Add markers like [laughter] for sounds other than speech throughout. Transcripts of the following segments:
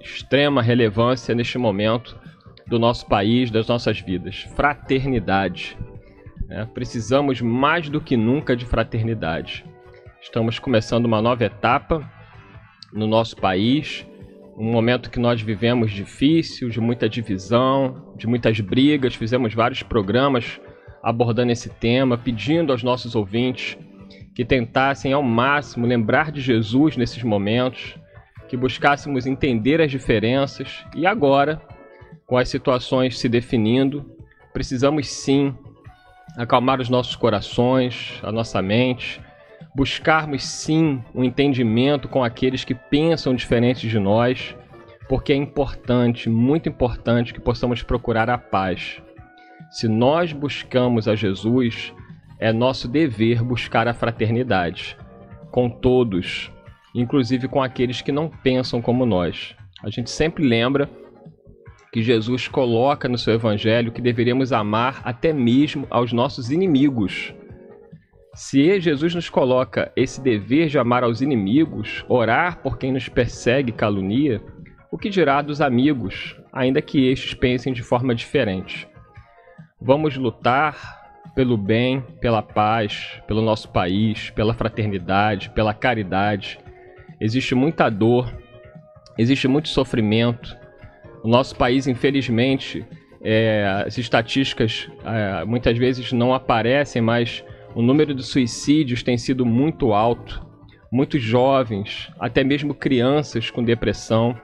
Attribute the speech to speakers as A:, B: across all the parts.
A: extrema relevância neste momento do nosso país, das nossas vidas. Fraternidade. É, precisamos mais do que nunca de fraternidade. Estamos começando uma nova etapa no nosso país, um momento que nós vivemos difícil, de muita divisão, de muitas brigas. Fizemos vários programas abordando esse tema, pedindo aos nossos ouvintes que tentassem ao máximo lembrar de Jesus nesses momentos, que buscássemos entender as diferenças e agora, com as situações se definindo, precisamos sim acalmar os nossos corações, a nossa mente, buscarmos sim um entendimento com aqueles que pensam diferente de nós, porque é importante, muito importante que possamos procurar a paz. Se nós buscamos a Jesus, é nosso dever buscar a fraternidade com todos inclusive com aqueles que não pensam como nós. A gente sempre lembra que Jesus coloca no seu evangelho que deveríamos amar até mesmo aos nossos inimigos. Se Jesus nos coloca esse dever de amar aos inimigos, orar por quem nos persegue e calunia, o que dirá dos amigos, ainda que estes pensem de forma diferente? Vamos lutar pelo bem, pela paz, pelo nosso país, pela fraternidade, pela caridade existe muita dor, existe muito sofrimento. O nosso país, infelizmente, é, as estatísticas é, muitas vezes não aparecem, mas o número de suicídios tem sido muito alto. Muitos jovens, até mesmo crianças com depressão.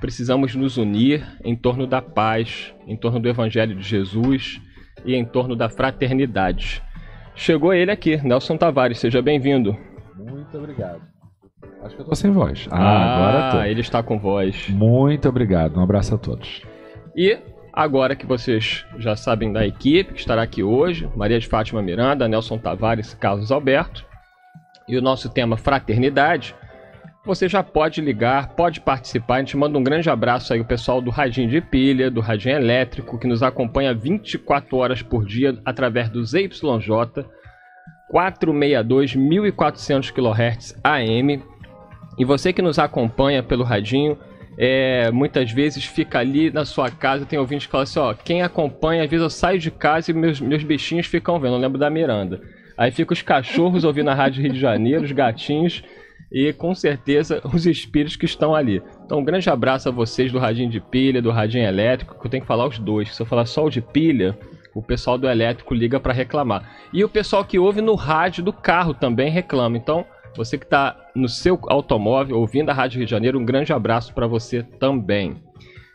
A: Precisamos nos unir em torno da paz, em torno do Evangelho de Jesus e em torno da fraternidade. Chegou ele aqui, Nelson Tavares, seja bem-vindo.
B: Muito obrigado.
A: Acho que eu tô sem voz. Ah, ah agora tô. ele está com voz.
B: Muito obrigado. Um abraço a todos.
A: E agora que vocês já sabem da equipe que estará aqui hoje, Maria de Fátima Miranda, Nelson Tavares, Carlos Alberto, e o nosso tema fraternidade, você já pode ligar, pode participar. A gente manda um grande abraço aí o pessoal do Radinho de Pilha, do Radinho Elétrico, que nos acompanha 24 horas por dia através do ZYJ 462 1400 kHz AM e você que nos acompanha pelo radinho, é, muitas vezes fica ali na sua casa, tem ouvintes que falam assim, ó, quem acompanha, às vezes eu saio de casa e meus, meus bichinhos ficam vendo, eu lembro da Miranda. Aí fica os cachorros ouvindo a Rádio Rio de Janeiro, os gatinhos e com certeza os espíritos que estão ali. Então, um grande abraço a vocês do Radinho de Pilha, do Radinho Elétrico, que eu tenho que falar os dois. Se eu falar só o de pilha, o pessoal do elétrico liga para reclamar. E o pessoal que ouve no rádio do carro também reclama. Então, você que está no seu automóvel ouvindo a Rádio Rio de Janeiro, um grande abraço para você também.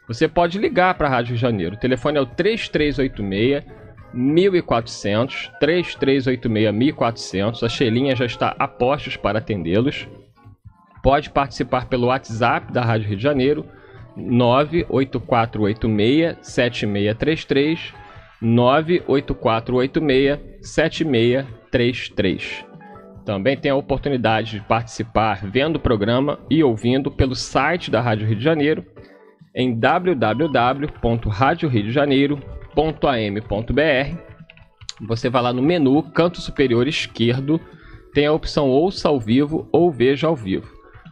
A: Você pode ligar para a Rádio Rio de Janeiro. O telefone é o 3386 1400 3386 1400. A Xelinha já está a postos para atendê-los. Pode participar pelo WhatsApp da Rádio Rio de Janeiro 98486 7633 98486 7633. Também tem a oportunidade de participar vendo o programa e ouvindo pelo site da Rádio Rio de Janeiro em www.radioriodejaneiro.am.br. Você vai lá no menu canto superior esquerdo, tem a opção ouça ao vivo ou veja ao vivo.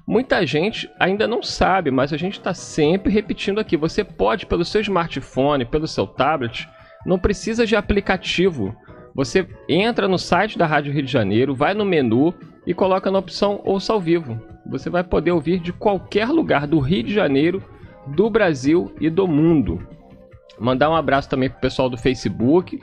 A: Muita gente ainda não sabe, mas a gente está sempre repetindo aqui. Você pode, pelo seu smartphone, pelo seu tablet, não precisa de aplicativo. Você entra no site da Rádio Rio de Janeiro, vai no menu e coloca na opção Ouça ao Vivo. Você vai poder ouvir de qualquer lugar do Rio de Janeiro, do Brasil e do mundo. Mandar um abraço também pro pessoal do Facebook,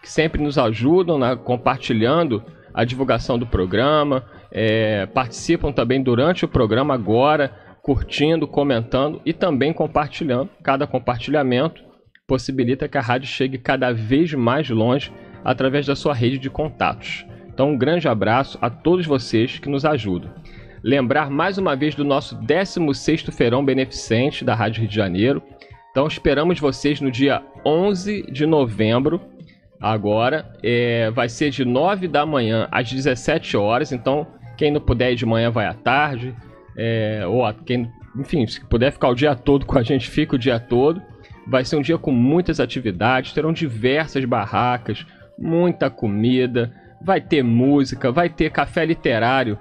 A: que sempre nos ajudam na, né, compartilhando a divulgação do programa, é, participam também durante o programa agora, curtindo, comentando e também compartilhando. Cada compartilhamento possibilita que a rádio chegue cada vez mais longe através da sua rede de contatos. Então, um grande abraço a todos vocês que nos ajudam. Lembrar mais uma vez do nosso 16º Feirão Beneficente da Rádio Rio de Janeiro. Então, esperamos vocês no dia 11 de novembro. Agora é, vai ser de 9 da manhã às 17 horas. Então, quem não puder ir de manhã vai à tarde. É, ou a, quem, enfim, se puder ficar o dia todo com a gente, fica o dia todo. Vai ser um dia com muitas atividades, terão diversas barracas, muita comida, vai ter música, vai ter café literário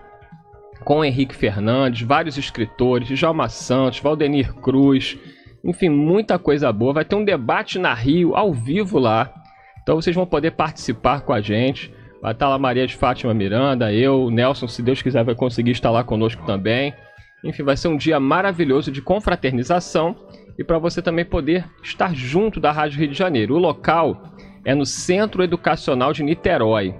A: com Henrique Fernandes, vários escritores, Djalma Santos, Valdenir Cruz, enfim, muita coisa boa. Vai ter um debate na Rio, ao vivo lá. Então vocês vão poder participar com a gente. Vai estar lá Maria de Fátima Miranda, eu, Nelson, se Deus quiser, vai conseguir estar lá conosco também. Enfim, vai ser um dia maravilhoso de confraternização e para você também poder estar junto da Rádio Rio de Janeiro. O local é no Centro Educacional de Niterói.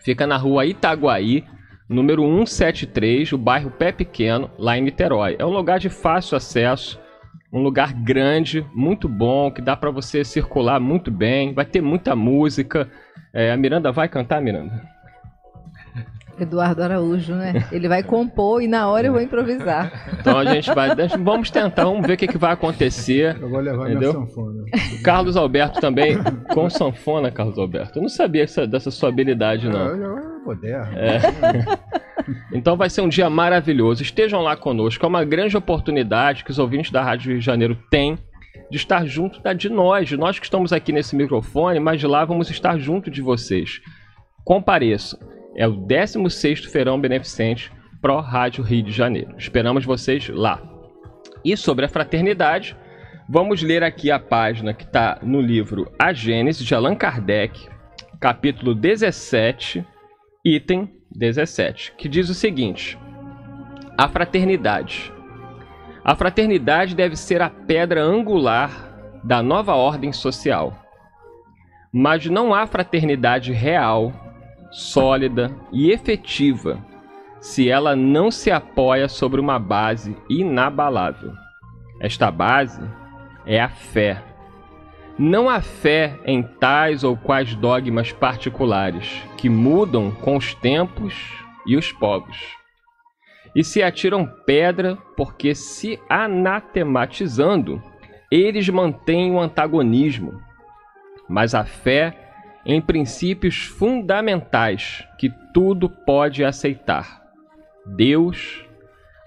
A: Fica na rua Itaguaí, número 173, o bairro Pé Pequeno, lá em Niterói. É um lugar de fácil acesso, um lugar grande, muito bom, que dá para você circular muito bem. Vai ter muita música. É, a Miranda vai cantar, Miranda?
C: Eduardo Araújo, né? Ele vai compor e na hora eu vou improvisar. Então a gente vai.
A: Vamos tentar, vamos ver o que, que vai acontecer. Eu vou levar entendeu? minha sanfona. Carlos Alberto também. Com sanfona, Carlos Alberto. Eu não sabia essa, dessa sua habilidade, não. Eu, eu,
D: eu moderno. É.
A: Então vai ser um dia maravilhoso. Estejam lá conosco. É uma grande oportunidade que os ouvintes da Rádio Rio de Janeiro têm de estar junto da, de nós, de nós que estamos aqui nesse microfone, mas de lá vamos estar junto de vocês. Compareçam. É o 16º Feirão Beneficente Pro Rádio Rio de Janeiro. Esperamos vocês lá. E sobre a fraternidade, vamos ler aqui a página que está no livro A Gênese de Allan Kardec, capítulo 17, item 17, que diz o seguinte: A fraternidade. A fraternidade deve ser a pedra angular da nova ordem social. Mas não há fraternidade real sólida e efetiva se ela não se apoia sobre uma base inabalável. Esta base é a fé. Não a fé em tais ou quais dogmas particulares que mudam com os tempos e os povos. E se atiram pedra porque, se anatematizando, eles mantêm o antagonismo. Mas a fé em princípios fundamentais que tudo pode aceitar: Deus,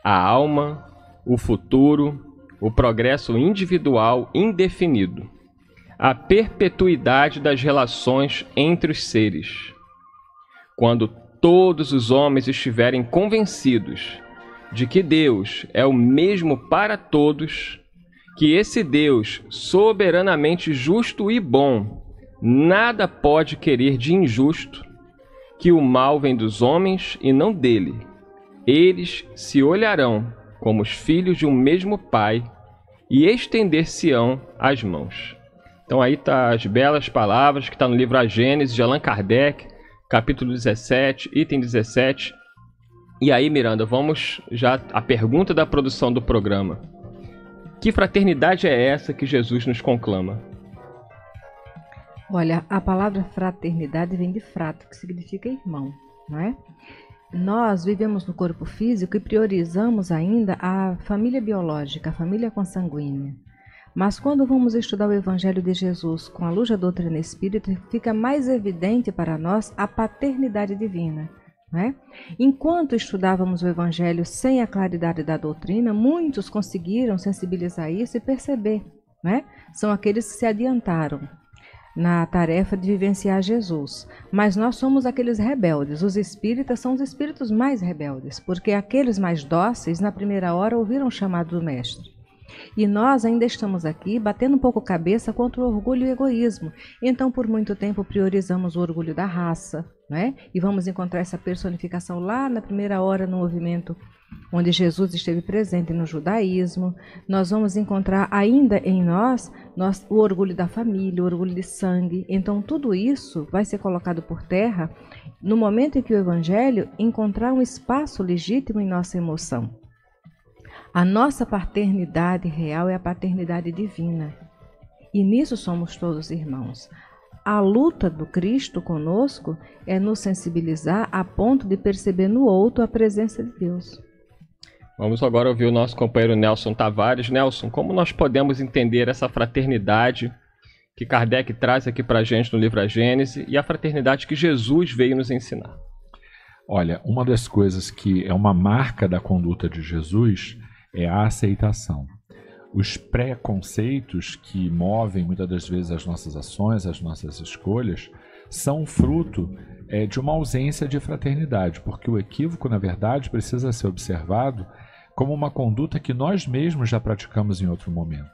A: a alma, o futuro, o progresso individual indefinido, a perpetuidade das relações entre os seres. Quando todos os homens estiverem convencidos de que Deus é o mesmo para todos, que esse Deus soberanamente justo e bom Nada pode querer de injusto que o mal vem dos homens e não dele. Eles se olharão como os filhos de um mesmo pai e estender-se-ão as mãos. Então aí tá as belas palavras que está no livro A Gênese de Allan Kardec, capítulo 17, item 17. E aí, Miranda, vamos já à pergunta da produção do programa. Que fraternidade é essa que Jesus nos conclama?
C: Olha, a palavra fraternidade vem de frato, que significa irmão, não é? Nós vivemos no corpo físico e priorizamos ainda a família biológica, a família consanguínea. Mas quando vamos estudar o Evangelho de Jesus com a luz da doutrina espírita, fica mais evidente para nós a paternidade divina. Né? Enquanto estudávamos o Evangelho sem a claridade da doutrina, muitos conseguiram sensibilizar isso e perceber. Né? São aqueles que se adiantaram na tarefa de vivenciar Jesus. Mas nós somos aqueles rebeldes. Os espíritas são os espíritos mais rebeldes, porque aqueles mais dóceis, na primeira hora, ouviram o chamado do Mestre. E nós ainda estamos aqui batendo um pouco cabeça contra o orgulho e o egoísmo. Então, por muito tempo, priorizamos o orgulho da raça, né? E vamos encontrar essa personificação lá na primeira hora no movimento onde Jesus esteve presente no judaísmo. Nós vamos encontrar ainda em nós, nós o orgulho da família, o orgulho de sangue. Então tudo isso vai ser colocado por terra no momento em que o evangelho encontrar um espaço legítimo em nossa emoção. A nossa paternidade real é a paternidade divina. E nisso somos todos irmãos. A luta do Cristo conosco é nos sensibilizar a ponto de perceber no outro a presença de Deus.
A: Vamos agora ouvir o nosso companheiro Nelson Tavares. Nelson, como nós podemos entender essa fraternidade que Kardec traz aqui para a gente no livro A Gênese e a fraternidade que Jesus veio nos ensinar?
B: Olha, uma das coisas que é uma marca da conduta de Jesus é a aceitação os preconceitos que movem muitas das vezes as nossas ações, as nossas escolhas, são fruto é, de uma ausência de fraternidade, porque o equívoco, na verdade, precisa ser observado como uma conduta que nós mesmos já praticamos em outro momento.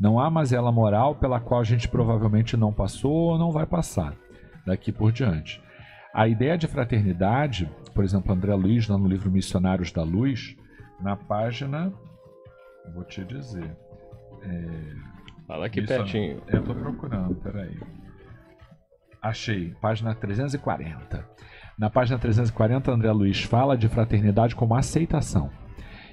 B: Não há ela moral pela qual a gente provavelmente não passou ou não vai passar daqui por diante. A ideia de fraternidade, por exemplo, André Luiz, lá no livro Missionários da Luz, na página Vou te dizer. É... Fala aqui Isso, pertinho. Eu tô procurando, peraí. Achei, página 340. Na página 340, André Luiz fala de fraternidade como aceitação.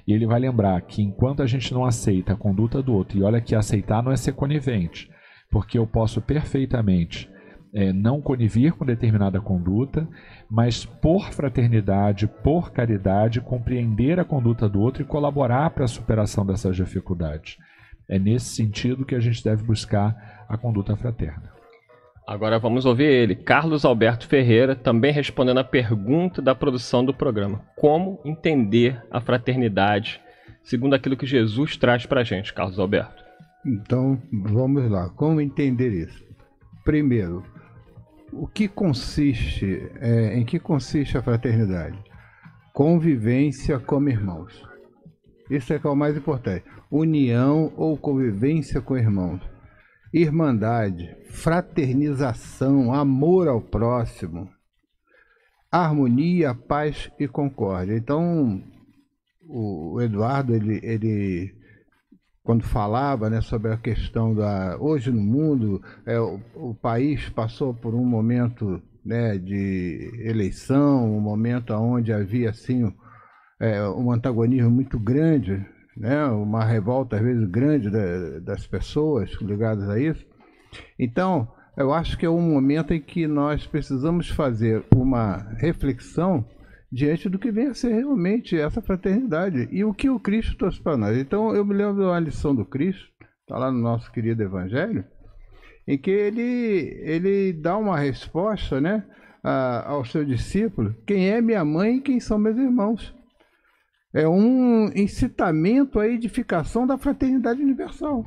B: E ele vai lembrar que enquanto a gente não aceita a conduta do outro, e olha que aceitar não é ser conivente, porque eu posso perfeitamente é, não conivir com determinada conduta mas por fraternidade, por caridade, compreender a conduta do outro e colaborar para a superação dessas dificuldades. É nesse sentido que a gente deve buscar a conduta fraterna.
A: Agora vamos ouvir ele, Carlos Alberto Ferreira, também respondendo a pergunta da produção do programa: Como entender a fraternidade segundo aquilo que Jesus traz para a gente, Carlos Alberto?
D: Então vamos lá, como entender isso? Primeiro, o que consiste, é, em que consiste a fraternidade? Convivência como irmãos. Isso é que é o mais importante. União ou convivência com irmãos. Irmandade, fraternização, amor ao próximo, harmonia, paz e concórdia. Então, o Eduardo, ele, ele quando falava né, sobre a questão da. Hoje no mundo, é, o, o, país passou por um momento né, de eleição, um momento onde havia assim, é, um antagonismo muito grande, né, uma revolta às vezes grande da, das pessoas ligadas a isso. Então, eu acho que é um momento em que nós precisamos fazer uma reflexão diante do que vem a ser realmente essa fraternidade e o que o Cristo trouxe para nós. Então eu me lembro de uma lição do Cristo, está lá no nosso querido Evangelho, em que ele, ele dá uma resposta né, a, ao seu discípulo: quem é minha mãe e quem são meus irmãos. É um incitamento à edificação da fraternidade universal.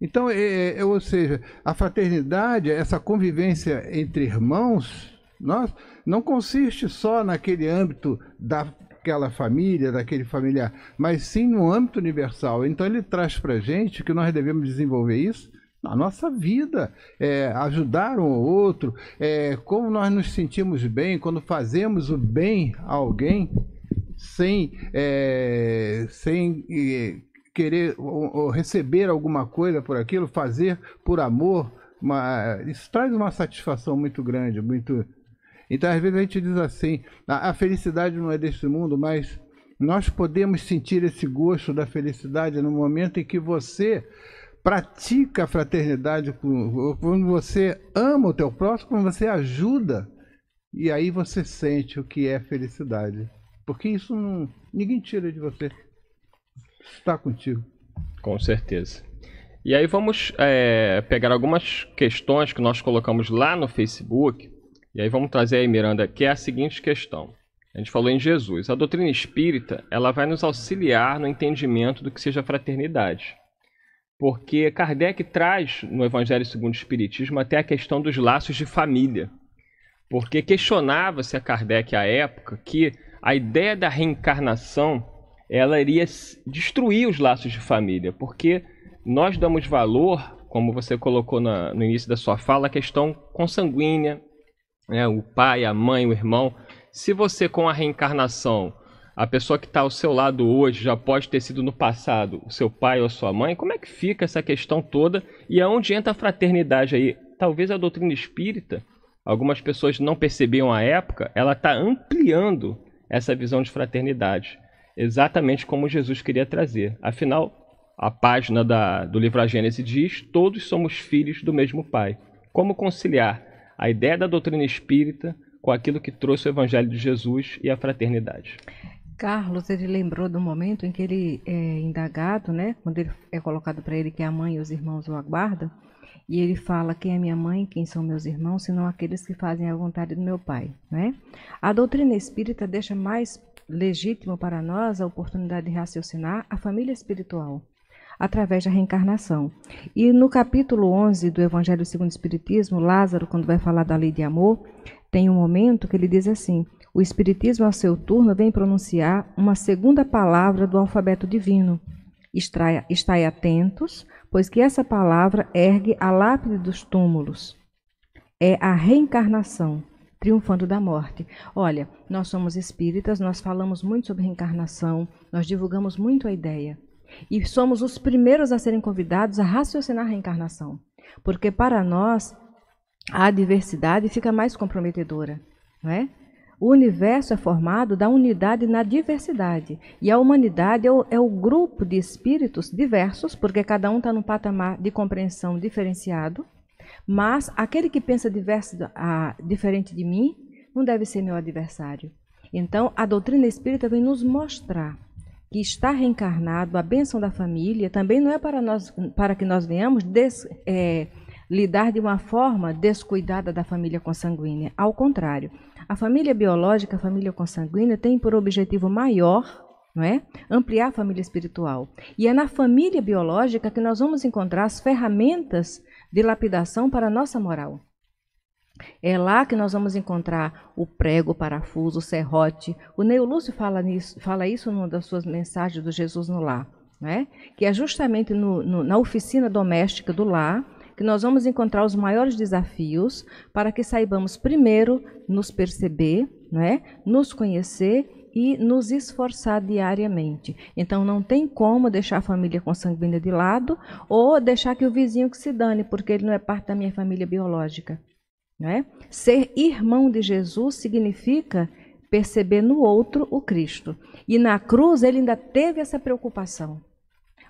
D: Então, é, é, ou seja, a fraternidade, essa convivência entre irmãos, nós não consiste só naquele âmbito daquela família, daquele familiar, mas sim no âmbito universal. Então ele traz para gente que nós devemos desenvolver isso na nossa vida, é, ajudar um ao outro, é, como nós nos sentimos bem quando fazemos o bem a alguém sem, é, sem querer ou, ou receber alguma coisa por aquilo, fazer por amor, uma, isso traz uma satisfação muito grande, muito então, às vezes a gente diz assim: a, a felicidade não é deste mundo, mas nós podemos sentir esse gosto da felicidade no momento em que você pratica a fraternidade, quando você ama o teu próximo, quando você ajuda, e aí você sente o que é felicidade. Porque isso não, ninguém tira de você. Está contigo.
A: Com certeza. E aí vamos é, pegar algumas questões que nós colocamos lá no Facebook e aí vamos trazer aí, Miranda, que é a seguinte questão. A gente falou em Jesus. A doutrina espírita, ela vai nos auxiliar no entendimento do que seja fraternidade. Porque Kardec traz no Evangelho segundo o Espiritismo até a questão dos laços de família. Porque questionava-se a Kardec à época que a ideia da reencarnação ela iria destruir os laços de família. Porque nós damos valor, como você colocou na, no início da sua fala, à questão consanguínea, né, o pai, a mãe, o irmão. Se você com a reencarnação, a pessoa que está ao seu lado hoje já pode ter sido no passado o seu pai ou a sua mãe, como é que fica essa questão toda e aonde entra a fraternidade aí? Talvez a doutrina espírita, algumas pessoas não percebiam a época, ela está ampliando essa visão de fraternidade, exatamente como Jesus queria trazer. Afinal, a página da, do livro A Gênese diz: todos somos filhos do mesmo Pai. Como conciliar a ideia da doutrina espírita com aquilo que trouxe o Evangelho de Jesus e a fraternidade.
C: Carlos, ele lembrou do momento em que ele é indagado, né? Quando ele é colocado para ele que a mãe e os irmãos o aguardam, e ele fala quem é minha mãe, quem são meus irmãos, senão aqueles que fazem a vontade do meu pai, né? A doutrina espírita deixa mais legítimo para nós a oportunidade de raciocinar a família espiritual, através da reencarnação. E no capítulo 11 do Evangelho segundo o Espiritismo, Lázaro, quando vai falar da lei de amor, tem um momento que ele diz assim: o Espiritismo, a seu turno, vem pronunciar uma segunda palavra do alfabeto divino. estai atentos, pois que essa palavra ergue a lápide dos túmulos. É a reencarnação, triunfando da morte. Olha, nós somos espíritas, nós falamos muito sobre reencarnação, nós divulgamos muito a ideia. E somos os primeiros a serem convidados a raciocinar a reencarnação, porque para nós a diversidade fica mais comprometedora, não é? O universo é formado da unidade na diversidade. E a humanidade é o, é o grupo de espíritos diversos, porque cada um está num patamar de compreensão diferenciado. Mas aquele que pensa diverso, diferente de mim não deve ser meu adversário. Então, a doutrina espírita vem nos mostrar que está reencarnado, a bênção da família, também não é para, nós, para que nós venhamos des, é, lidar de uma forma descuidada da família consanguínea. Ao contrário, a família biológica, a família consanguínea, tem por objetivo maior não é? ampliar a família espiritual. E é na família biológica que nós vamos encontrar as ferramentas de lapidação para a nossa moral. É lá que nós vamos encontrar o prego, o parafuso, o serrote. O Neil Lúcio fala, nisso, fala isso numa das suas mensagens do Jesus no Lar, né? que é justamente no, no, na oficina doméstica do lar que nós vamos encontrar os maiores desafios para que saibamos primeiro nos perceber, né? nos conhecer e nos esforçar diariamente. Então não tem como deixar a família consanguínea de lado ou deixar que o vizinho que se dane, porque ele não é parte da minha família biológica. É? Ser irmão de Jesus significa perceber no outro o Cristo. E na cruz ele ainda teve essa preocupação.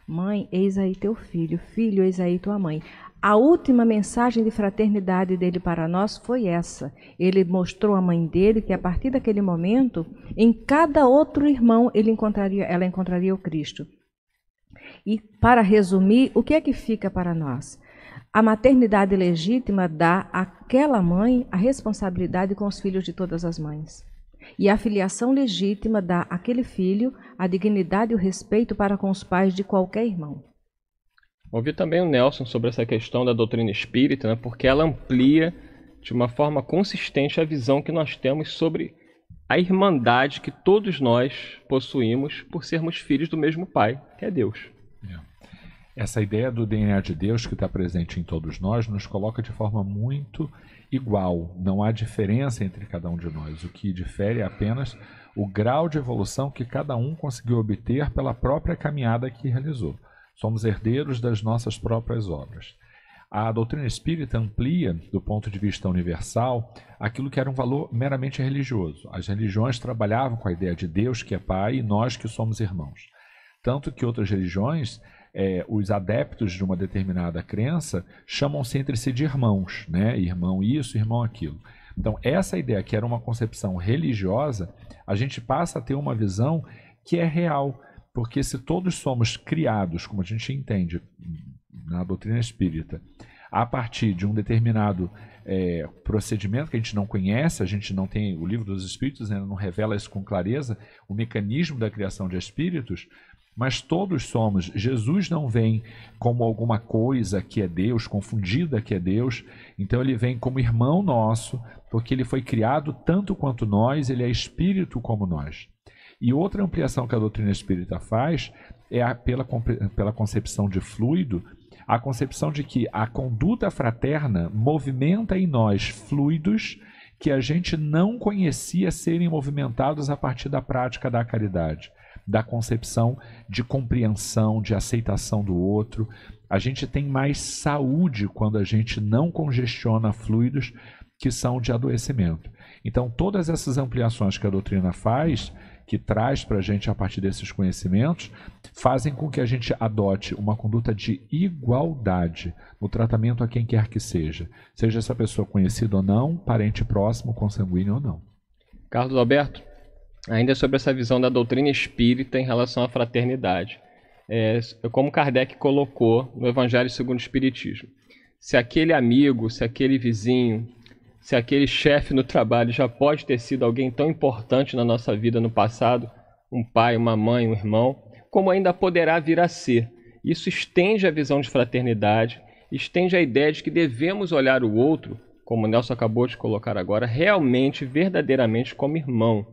C: Mãe, eis aí teu filho, filho, eis aí tua mãe. A última mensagem de fraternidade dele para nós foi essa. Ele mostrou à mãe dele que a partir daquele momento, em cada outro irmão, ele encontraria, ela encontraria o Cristo. E para resumir, o que é que fica para nós? A maternidade legítima dá àquela mãe a responsabilidade com os filhos de todas as mães. E a filiação legítima dá àquele filho a dignidade e o respeito para com os pais de qualquer irmão.
A: Ouvi também o Nelson sobre essa questão da doutrina espírita, né, porque ela amplia de uma forma consistente a visão que nós temos sobre a irmandade que todos nós possuímos por sermos filhos do mesmo Pai, que é Deus.
B: Essa ideia do DNA de Deus que está presente em todos nós nos coloca de forma muito igual. Não há diferença entre cada um de nós. O que difere é apenas o grau de evolução que cada um conseguiu obter pela própria caminhada que realizou. Somos herdeiros das nossas próprias obras. A doutrina espírita amplia, do ponto de vista universal, aquilo que era um valor meramente religioso. As religiões trabalhavam com a ideia de Deus que é Pai e nós que somos irmãos. Tanto que outras religiões é, os adeptos de uma determinada crença chamam-se entre si de irmãos, né? Irmão isso, irmão aquilo. Então, essa ideia que era uma concepção religiosa, a gente passa a ter uma visão que é real, porque se todos somos criados, como a gente entende na doutrina espírita, a partir de um determinado é, procedimento que a gente não conhece, a gente não tem, o livro dos espíritos ainda não revela isso com clareza, o mecanismo da criação de espíritos, mas todos somos. Jesus não vem como alguma coisa que é Deus, confundida que é Deus. Então ele vem como irmão nosso, porque ele foi criado tanto quanto nós, ele é espírito como nós. E outra ampliação que a doutrina espírita faz é a, pela, pela concepção de fluido, a concepção de que a conduta fraterna movimenta em nós fluidos que a gente não conhecia serem movimentados a partir da prática da caridade da concepção de compreensão, de aceitação do outro. A gente tem mais saúde quando a gente não congestiona fluidos que são de adoecimento. Então, todas essas ampliações que a doutrina faz, que traz para a gente a partir desses conhecimentos, fazem com que a gente adote uma conduta de igualdade no tratamento a quem quer que seja, seja essa pessoa conhecida ou não, parente próximo, consanguíneo ou não.
A: Carlos Alberto, ainda sobre essa visão da doutrina espírita em relação à fraternidade. É, como Kardec colocou no Evangelho segundo o Espiritismo: se aquele amigo, se aquele vizinho, se aquele chefe no trabalho já pode ter sido alguém tão importante na nossa vida no passado, um pai, uma mãe, um irmão, como ainda poderá vir a ser. Isso estende a visão de fraternidade, estende a ideia de que devemos olhar o outro, como o Nelson acabou de colocar agora, realmente, verdadeiramente como irmão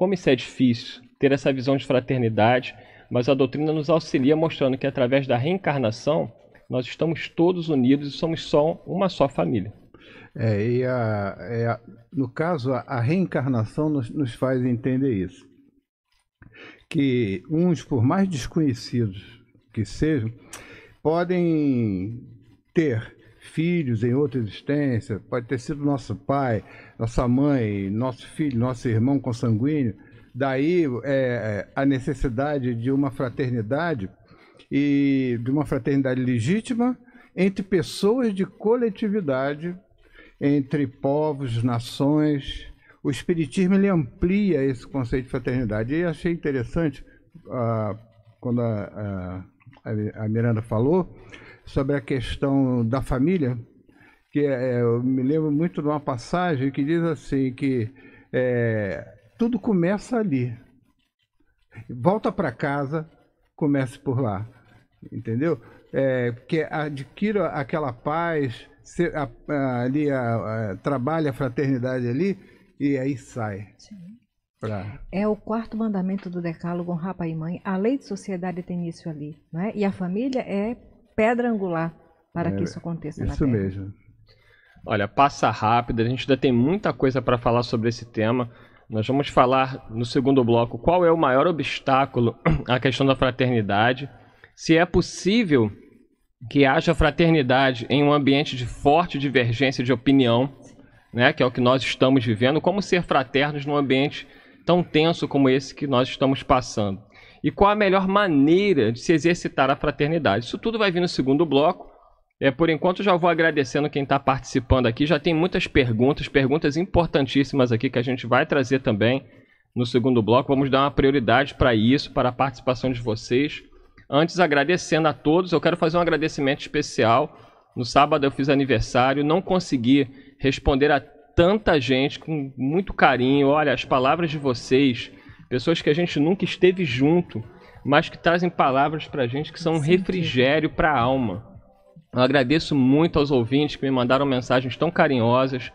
A: como isso é difícil, ter essa visão de fraternidade, mas a doutrina nos auxilia mostrando que através da reencarnação nós estamos todos unidos e somos só uma só família. É,
D: e a, é no caso, a, a reencarnação nos, nos faz entender isso. Que uns, por mais desconhecidos que sejam, podem ter filhos em outra existência, pode ter sido nosso pai, nossa mãe, nosso filho, nosso irmão consanguíneo. Daí é, a necessidade de uma fraternidade e de uma fraternidade legítima entre pessoas de coletividade, entre povos, nações. O Espiritismo ele amplia esse conceito de fraternidade. E achei interessante ah, quando a, a, a Miranda falou sobre a questão da família, que é, é, eu me lembro muito de uma passagem que diz assim que é, tudo começa ali, volta para casa, comece por lá, entendeu? É, que adquira aquela paz, se, a, a, ali a, a, trabalha a fraternidade ali e aí sai. Sim. Pra...
C: É o quarto mandamento do decálogo, honrar pai e mãe. A lei de sociedade tem isso ali, é? E a família é pedra angular para é, que isso aconteça isso na Terra. Isso
A: mesmo. Olha, passa rápido, a gente ainda tem muita coisa para falar sobre esse tema. Nós vamos falar no segundo bloco qual é o maior obstáculo [clears throat] à questão da fraternidade, se é possível que haja fraternidade em um ambiente de forte divergência de opinião, né, que é o que nós estamos vivendo, como ser fraternos num ambiente tão tenso como esse que nós estamos passando e qual a melhor maneira de se exercitar a fraternidade. Isso tudo vai vir no segundo bloco. É, por enquanto, já vou agradecendo quem está participando aqui. Já tem muitas perguntas, perguntas importantíssimas aqui que a gente vai trazer também no segundo bloco. Vamos dar uma prioridade para isso, para a participação de vocês. Antes, agradecendo a todos, eu quero fazer um agradecimento especial. No sábado eu fiz aniversário, não consegui responder a tanta gente com muito carinho. Olha, as palavras de vocês pessoas que a gente nunca esteve junto, mas que trazem palavras para a gente que são um refrigério para a alma. Eu agradeço muito aos ouvintes que me mandaram mensagens tão carinhosas.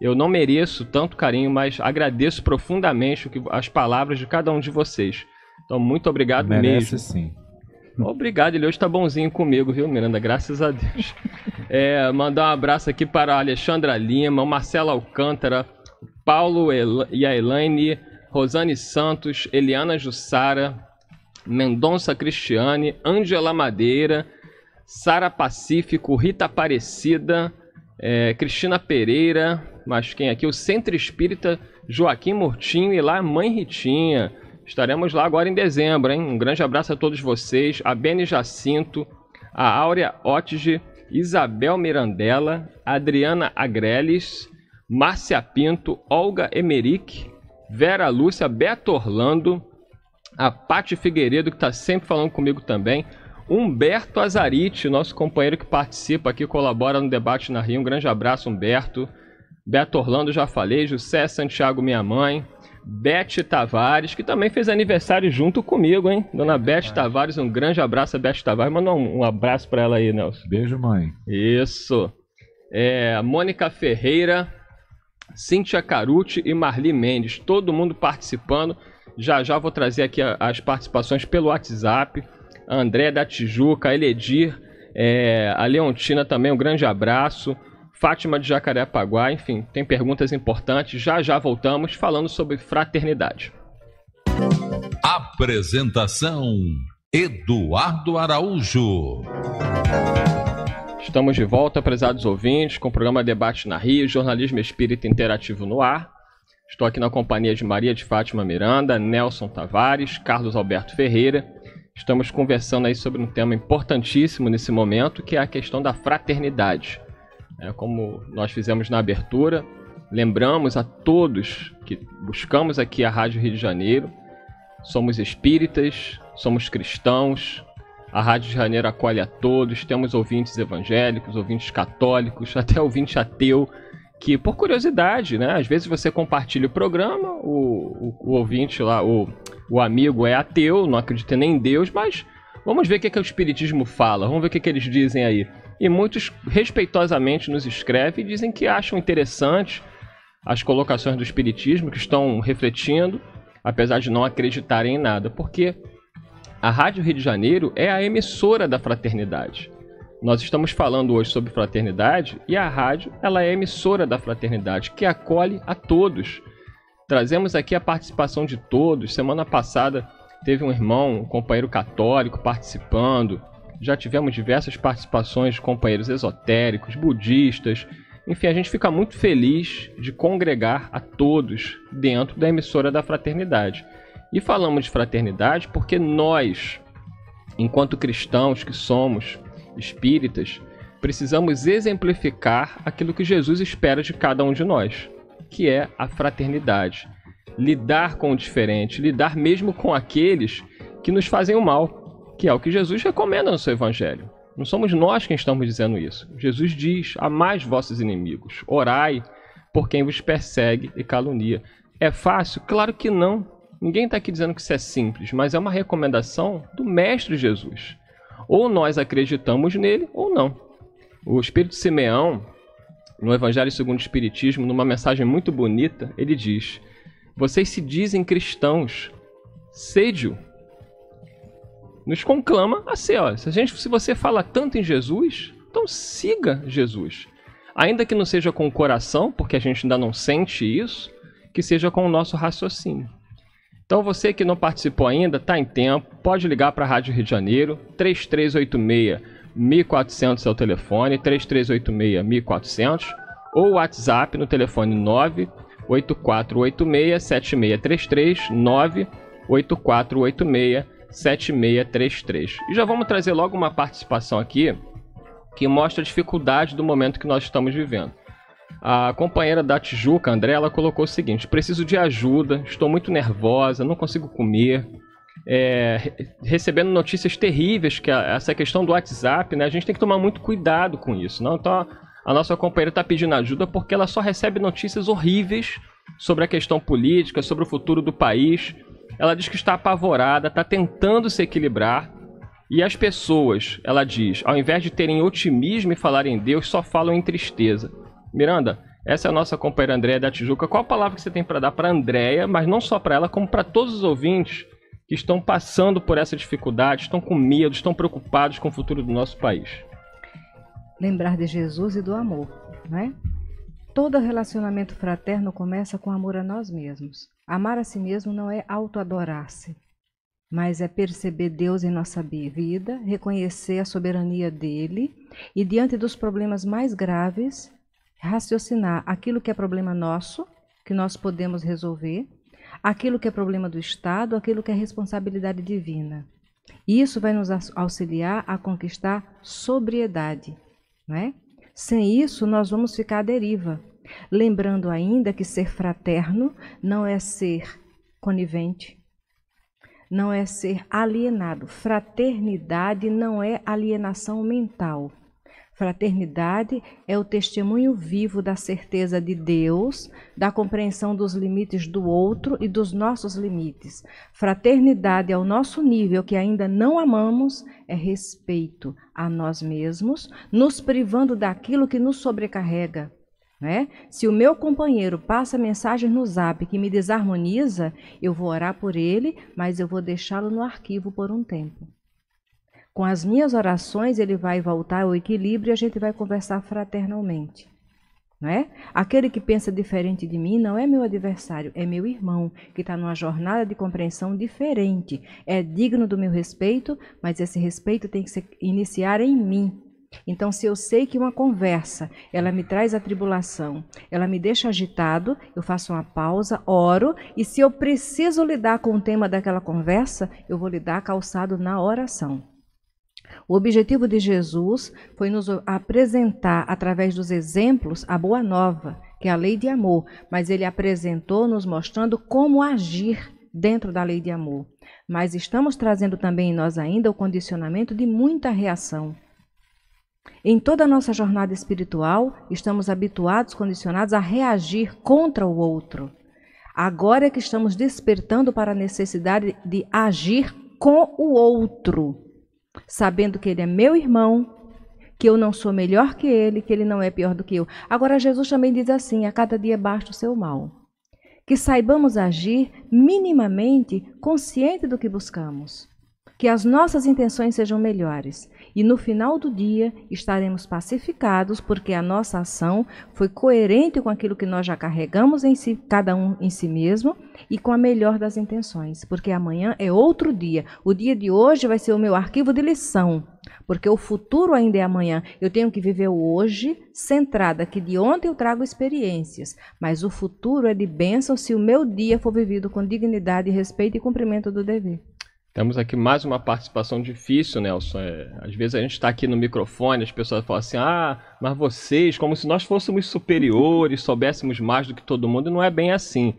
A: Eu não mereço tanto carinho, mas agradeço profundamente as palavras de cada um de vocês. Então, muito obrigado Merece, mesmo. sim. Obrigado, ele hoje tá bonzinho comigo, viu, Miranda? Graças a Deus. [laughs] É, mandar um abraço aqui para a Alexandra Lima, Marcelo Alcântara, Paulo e a Elaine, Rosane Santos, Eliana Jussara, Mendonça Cristiane, Ângela Madeira, Sara Pacífico, Rita Aparecida, é, Cristina Pereira, mas quem aqui? O Centro Espírita Joaquim Murtinho e lá Mãe Ritinha. Estaremos lá agora em dezembro, hein? Um grande abraço a todos vocês, a Bene Jacinto, a Áurea Otige, Isabel Mirandela, Adriana Agreles, Márcia Pinto, Olga Emerick, Vera Lúcia, Beto Orlando, a Paty Figueiredo, que está sempre falando comigo também. Humberto Azarite, nosso companheiro que participa aqui, colabora no debate na Rio. Um grande abraço, Humberto. Beto Orlando, já falei. José Santiago, minha mãe. Beth Tavares, que também fez aniversário junto comigo, hein? Dona é Beth Tavares, um grande abraço a Beth Tavares. Manda um, um abraço para ela aí, Nelson. Beijo, mãe. Isso. É, Mônica Ferreira, Cíntia Caruti e Marli Mendes. Todo mundo participando. Já já vou trazer aqui as participações pelo WhatsApp. André da Tijuca, Eledir, é, a Leontina também, um grande abraço. Fátima de Jacarepaguá, enfim, tem perguntas importantes. Já já voltamos falando sobre fraternidade. Apresentação Eduardo Araújo. Estamos de volta, prezados ouvintes, com o programa Debate na Rio, jornalismo espírita interativo no ar. Estou aqui na companhia de Maria de Fátima Miranda, Nelson Tavares, Carlos Alberto Ferreira. Estamos conversando aí sobre um tema importantíssimo nesse momento, que é a questão da fraternidade. É, como nós fizemos na abertura, lembramos a todos que buscamos aqui a Rádio Rio de Janeiro, somos espíritas, somos cristãos, a Rádio Janeiro acolhe a todos, temos ouvintes evangélicos, ouvintes católicos, [laughs] até ouvinte ateu, que por curiosidade, né? Às vezes você compartilha o programa, o, o, o ouvinte lá, o, o amigo é ateu, não acredita nem em Deus, mas vamos ver o que, é que o Espiritismo fala, vamos ver o que, é que eles dizem aí. E muitos respeitosamente nos escrevem e dizem que acham interessante as colocações do Espiritismo, que estão refletindo, apesar de não acreditarem em nada, porque a Rádio Rio de Janeiro é a emissora da fraternidade. Nós estamos falando hoje sobre fraternidade e a rádio ela é emissora da fraternidade, que acolhe a todos. Trazemos aqui a participação de todos. Semana passada teve um irmão, um companheiro católico participando. Já tivemos diversas participações de companheiros esotéricos, budistas. Enfim, a gente fica muito feliz de congregar a todos dentro da emissora da fraternidade. E falamos de fraternidade porque nós, enquanto cristãos que somos espíritas, precisamos exemplificar aquilo que Jesus espera de cada um de nós, que é a fraternidade. Lidar com o diferente, lidar mesmo com aqueles que nos fazem o mal, que é o que Jesus recomenda no seu evangelho. Não somos nós quem estamos dizendo isso. Jesus diz: amai vossos inimigos, orai por quem vos persegue e calunia. É fácil? Claro que não. Ninguém está aqui dizendo que isso é simples, mas é uma recomendação do Mestre Jesus. Ou nós acreditamos nele ou não. O Espírito Simeão, no Evangelho segundo o Espiritismo, numa mensagem muito bonita, ele diz: Vocês se dizem cristãos, sede-o. Nos conclama a assim, ó, se, a gente, se você fala tanto em Jesus, então siga Jesus. Ainda que não seja com o coração, porque a gente ainda não sente isso, que seja com o nosso raciocínio. Então você que não participou ainda, está em tempo, pode ligar para a Rádio Rio de Janeiro, 3386 1400 é o telefone, 3386 1400 ou WhatsApp no telefone 98486 7633 98486 7633. E já vamos trazer logo uma participação aqui que mostra a dificuldade do momento que nós estamos vivendo. A companheira da Tijuca, André, ela colocou o seguinte: preciso de ajuda, estou muito nervosa, não consigo comer. É, recebendo notícias terríveis que a, essa questão do WhatsApp, né? A gente tem que tomar muito cuidado com isso, não? Então a nossa companheira está pedindo ajuda porque ela só recebe notícias horríveis sobre a questão política, sobre o futuro do país. Ela diz que está apavorada, está tentando se equilibrar. E as pessoas, ela diz, ao invés de terem otimismo e falarem em Deus, só falam em tristeza. Miranda, essa é a nossa companheira Andréia da Tijuca. Qual a palavra que você tem para dar para Andréia, mas não só para ela, como para todos os ouvintes que estão passando por essa dificuldade, estão com medo, estão preocupados com o futuro do nosso país?
C: Lembrar de Jesus e do amor, né? Todo relacionamento fraterno começa com amor a nós mesmos. Amar a si mesmo não é autoadorar-se, mas é perceber Deus em nossa vida, reconhecer a soberania dele e, diante dos problemas mais graves, raciocinar aquilo que é problema nosso, que nós podemos resolver, aquilo que é problema do Estado, aquilo que é responsabilidade divina. E isso vai nos auxiliar a conquistar sobriedade, né Sem isso, nós vamos ficar à deriva. Lembrando ainda que ser fraterno não é ser conivente, não é ser alienado. Fraternidade não é alienação mental. Fraternidade é o testemunho vivo da certeza de Deus, da compreensão dos limites do outro e dos nossos limites. Fraternidade ao é nosso nível que ainda não amamos é respeito a nós mesmos, nos privando daquilo que nos sobrecarrega. Né? Se o meu companheiro passa mensagem no zap que me desarmoniza, eu vou orar por ele, mas eu vou deixá-lo no arquivo por um tempo. Com as minhas orações, ele vai voltar ao equilíbrio e a gente vai conversar fraternalmente. Não é? Aquele que pensa diferente de mim não é meu adversário, é meu irmão, que está numa jornada de compreensão diferente. É digno do meu respeito, mas esse respeito tem que se iniciar em mim, então, se eu sei que uma conversa, ela me traz a tribulação, ela me deixa agitado, eu faço uma pausa, oro, e se eu preciso lidar com o tema daquela conversa, eu vou lidar calçado na oração. O objetivo de Jesus foi nos apresentar, através dos exemplos, a boa nova, que é a lei de amor, mas ele apresentou nos mostrando como agir dentro da lei de amor. Mas estamos trazendo também em nós ainda o condicionamento de muita reação. Em toda a nossa jornada espiritual, estamos habituados, condicionados a reagir contra o outro. Agora é que estamos despertando para a necessidade de agir com o outro sabendo que ele é meu irmão, que eu não sou melhor que ele, que ele não é pior do que eu. Agora, Jesus também diz assim: a cada dia basta o seu mal. Que saibamos agir minimamente consciente do que buscamos. Que as nossas intenções sejam melhores e no final do dia estaremos pacificados, porque a nossa ação foi coerente com aquilo que nós já carregamos em si, cada um em si mesmo, e com a melhor das intenções, porque amanhã é outro dia. O dia de hoje vai ser o meu arquivo de lição, porque o futuro ainda é amanhã. Eu tenho que viver o hoje centrada, que de ontem eu trago experiências, mas o futuro é de bênção se o meu dia for vivido com dignidade, respeito e cumprimento do dever.
A: Temos aqui mais uma participação difícil, Nelson. É, às vezes a gente está aqui no microfone, as pessoas falam assim: ah, mas vocês, como se nós fôssemos superiores, soubéssemos mais do que todo mundo, e não é bem assim.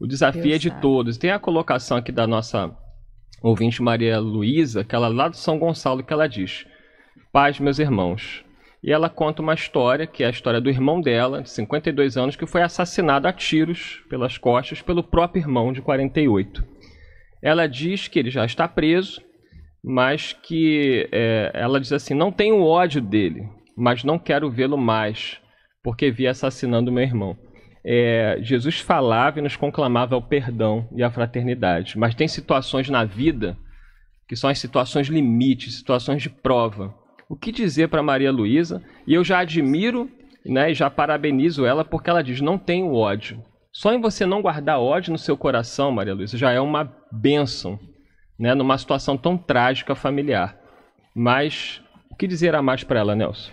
A: O desafio Deus é de sabe. todos. Tem a colocação aqui da nossa ouvinte Maria Luísa, que ela é lá do São Gonçalo, que ela diz: Paz, meus irmãos. E ela conta uma história, que é a história do irmão dela, de 52 anos, que foi assassinado a tiros pelas costas pelo próprio irmão de 48 ela diz que ele já está preso, mas que é, ela diz assim: não tenho ódio dele, mas não quero vê-lo mais, porque vi assassinando meu irmão. É, Jesus falava e nos conclamava ao perdão e à fraternidade, mas tem situações na vida que são as situações limites, situações de prova. O que dizer para Maria Luísa? E eu já admiro né, e já parabenizo ela porque ela diz: não tenho ódio. Só em você não guardar ódio no seu coração, Maria Luísa, já é uma bênção, né? Numa situação tão trágica familiar. Mas o que dizer a mais para ela, Nelson?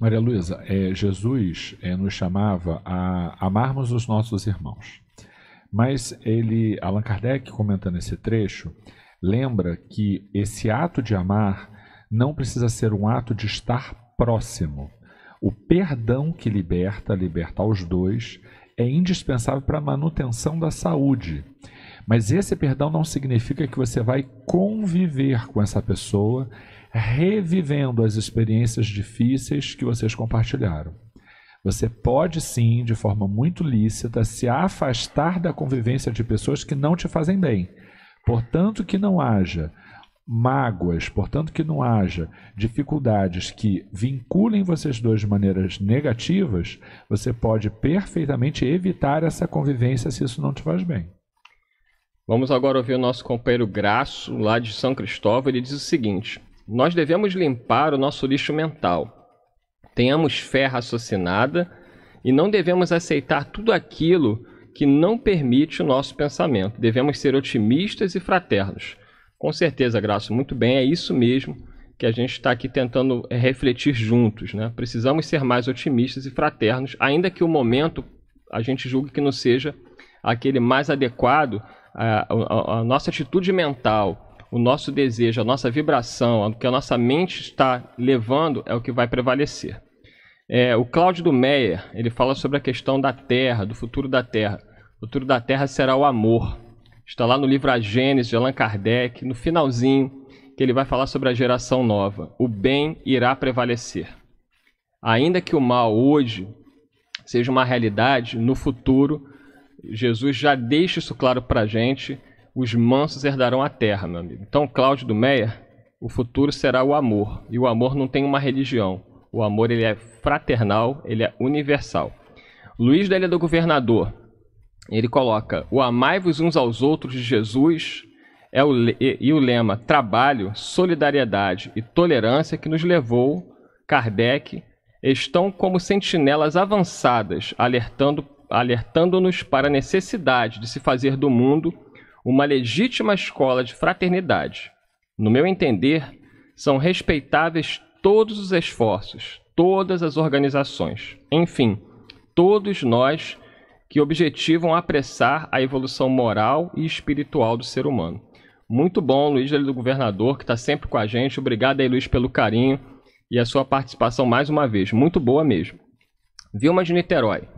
B: Maria Luísa, é, Jesus é, nos chamava a amarmos os nossos irmãos. Mas ele, Allan Kardec, comentando esse trecho, lembra que esse ato de amar não precisa ser um ato de estar próximo. O perdão que liberta, liberta aos dois, é indispensável para a manutenção da saúde. Mas esse perdão não significa que você vai conviver com essa pessoa, revivendo as experiências difíceis que vocês compartilharam. Você pode sim, de forma muito lícita, se afastar da convivência de pessoas que não te fazem bem. Portanto, que não haja mágoas, portanto que não haja dificuldades que vinculem vocês dois de maneiras negativas, você pode perfeitamente evitar essa convivência se isso não te faz bem.
A: Vamos agora ouvir o nosso companheiro Graço, lá de São Cristóvão, ele diz o seguinte: Nós devemos limpar o nosso lixo mental. Tenhamos fé raciocinada e não devemos aceitar tudo aquilo que não permite o nosso pensamento. Devemos ser otimistas e fraternos com certeza, Graça, muito bem, é isso mesmo que a gente está aqui tentando é, refletir juntos. Né? Precisamos ser mais otimistas e fraternos, ainda que o momento a gente julgue que não seja aquele mais adequado a nossa atitude mental, o nosso desejo, a nossa vibração, o que a nossa mente está levando é o que vai prevalecer. É, o Cláudio do Meyer, ele fala sobre a questão da Terra, do futuro da Terra. O futuro da Terra será o amor. Está lá no livro A Gênesis de Allan Kardec, no finalzinho, que ele vai falar sobre a geração nova. O bem irá prevalecer. Ainda que o mal hoje seja uma realidade, no futuro, Jesus já deixa isso claro para a gente: os mansos herdarão a terra, meu amigo. Então, Cláudio do Meyer, o futuro será o amor. E o amor não tem uma religião. O amor ele é fraternal, ele é universal. Luiz da Ilha do Governador, ele coloca: O amai-vos uns aos outros de Jesus é o, e, e, o lema trabalho, solidariedade e tolerância que nos levou Kardec estão como sentinelas avançadas, alertando alertando-nos para a necessidade de se fazer do mundo uma legítima escola de fraternidade. No meu entender, são respeitáveis todos os esforços, todas as organizações. Enfim, todos nós que objetivam apressar a evolução moral e espiritual do ser humano. Muito bom, Luiz do Governador, que está sempre com a gente. Obrigado aí, Luiz, pelo carinho e a sua participação mais uma vez. Muito boa mesmo. Vilma de Niterói.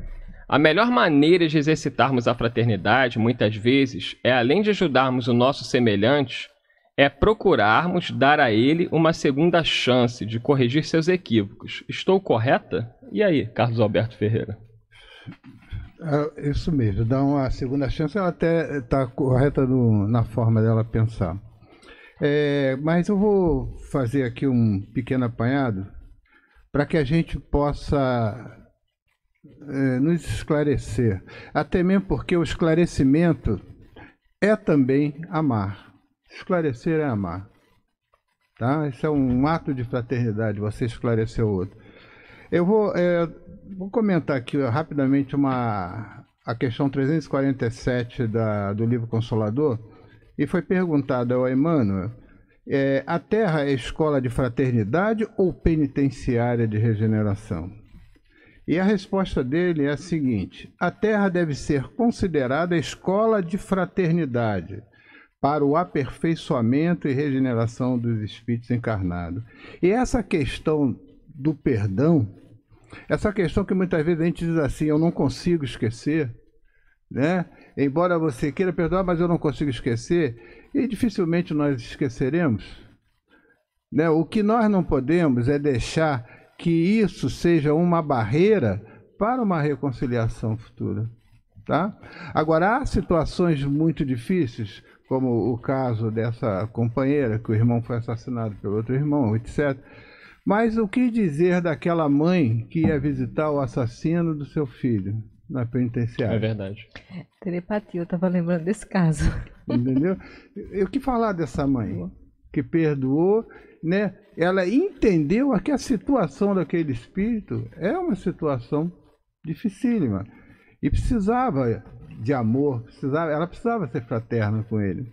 A: A melhor maneira de exercitarmos a fraternidade, muitas vezes, é além de ajudarmos o nosso semelhante, é procurarmos dar a ele uma segunda chance de corrigir seus equívocos. Estou correta? E aí, Carlos Alberto Ferreira?
D: É, isso mesmo, dá uma segunda chance, ela até está correta no, na forma dela pensar. É, mas eu vou fazer aqui um pequeno apanhado para que a gente possa é, nos esclarecer. Até mesmo porque o esclarecimento é também amar. Esclarecer é amar. Tá? Isso é um ato de fraternidade, você esclarecer o outro. Eu vou, é, vou comentar aqui rapidamente uma, a questão 347 da, do livro Consolador. E foi perguntado ao Emmanuel: é, a Terra é escola de fraternidade ou penitenciária de regeneração? E a resposta dele é a seguinte: a Terra deve ser considerada escola de fraternidade para o aperfeiçoamento e regeneração dos espíritos encarnados. E essa questão do perdão, essa questão que muitas vezes a gente diz assim, eu não consigo esquecer, né? Embora você queira perdoar, mas eu não consigo esquecer, e dificilmente nós esqueceremos. Né? O que nós não podemos é deixar que isso seja uma barreira para uma reconciliação futura. Tá? Agora, há situações muito difíceis, como o caso dessa companheira, que o irmão foi assassinado pelo outro irmão, etc. Mas o que dizer daquela mãe que ia visitar o assassino do seu filho na penitenciária?
C: É verdade. Telepatia, eu estava lembrando desse caso.
D: Entendeu? E o que falar dessa mãe que perdoou, né? Ela entendeu que a situação daquele espírito é uma situação dificílima e precisava de amor, precisava, ela precisava ser fraterna com ele.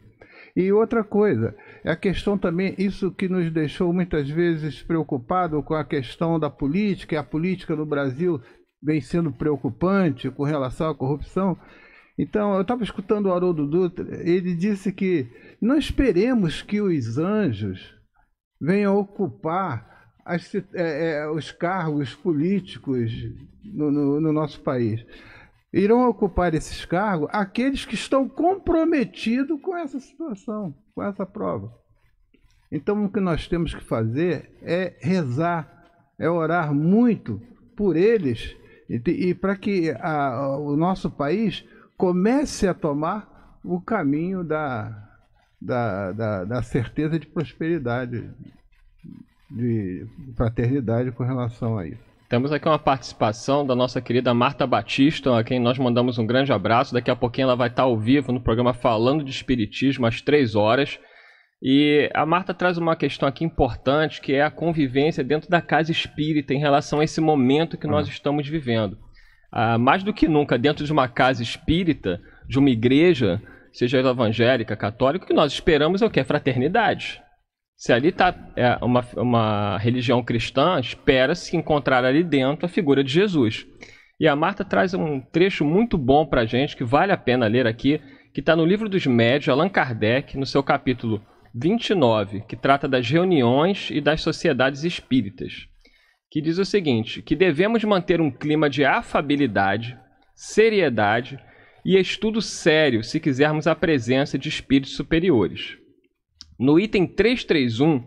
D: E outra coisa, é a questão também, isso que nos deixou muitas vezes preocupado com a questão da política, e a política no Brasil vem sendo preocupante com relação à corrupção. Então, eu estava escutando o Haroldo Dutra, ele disse que não esperemos que os anjos venham ocupar as, é, é, os cargos políticos no, no, no nosso país irão ocupar esses cargos aqueles que estão comprometidos com essa situação, com essa prova. Então, o que nós temos que fazer é rezar, é orar muito por eles e, e para que a, o nosso país comece a tomar o caminho da, da, da, da certeza de prosperidade, de fraternidade com relação a isso.
A: Temos aqui uma participação da nossa querida Marta Batista, a quem nós mandamos um grande abraço. Daqui a pouquinho ela vai estar ao vivo no programa Falando de Espiritismo às três horas. E a Marta traz uma questão aqui importante, que é a convivência dentro da casa espírita em relação a esse momento que nós uhum. estamos vivendo. Ah, mais do que nunca, dentro de uma casa espírita, de uma igreja, seja evangélica, católica, o que nós esperamos é o que? Fraternidade. Se ali está é, uma, uma religião cristã, espera-se encontrar ali dentro a figura de Jesus. E a Marta traz um trecho muito bom para a gente, que vale a pena ler aqui, que está no Livro dos Médios, Allan Kardec, no seu capítulo 29, que trata das reuniões e das sociedades espíritas, que diz o seguinte: que devemos manter um clima de afabilidade, seriedade e estudo sério se quisermos a presença de espíritos superiores. No item 331,